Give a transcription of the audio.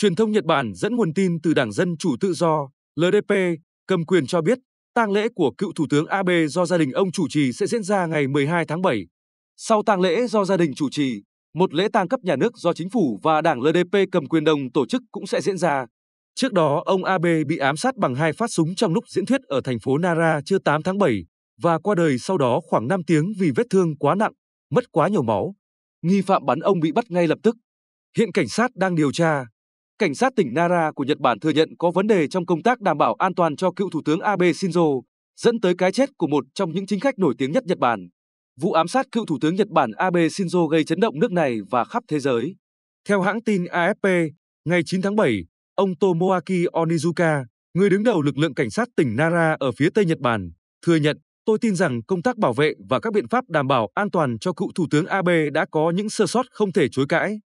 Truyền thông Nhật Bản dẫn nguồn tin từ Đảng Dân Chủ Tự Do, LDP, cầm quyền cho biết tang lễ của cựu Thủ tướng Abe do gia đình ông chủ trì sẽ diễn ra ngày 12 tháng 7. Sau tang lễ do gia đình chủ trì, một lễ tang cấp nhà nước do chính phủ và đảng LDP cầm quyền đồng tổ chức cũng sẽ diễn ra. Trước đó, ông Abe bị ám sát bằng hai phát súng trong lúc diễn thuyết ở thành phố Nara chưa 8 tháng 7 và qua đời sau đó khoảng 5 tiếng vì vết thương quá nặng, mất quá nhiều máu. Nghi phạm bắn ông bị bắt ngay lập tức. Hiện cảnh sát đang điều tra, Cảnh sát tỉnh Nara của Nhật Bản thừa nhận có vấn đề trong công tác đảm bảo an toàn cho cựu thủ tướng Abe Shinzo, dẫn tới cái chết của một trong những chính khách nổi tiếng nhất Nhật Bản. Vụ ám sát cựu thủ tướng Nhật Bản Abe Shinzo gây chấn động nước này và khắp thế giới. Theo hãng tin AFP, ngày 9 tháng 7, ông Tomoaki Onizuka, người đứng đầu lực lượng cảnh sát tỉnh Nara ở phía Tây Nhật Bản, thừa nhận Tôi tin rằng công tác bảo vệ và các biện pháp đảm bảo an toàn cho cựu Thủ tướng Abe đã có những sơ sót không thể chối cãi.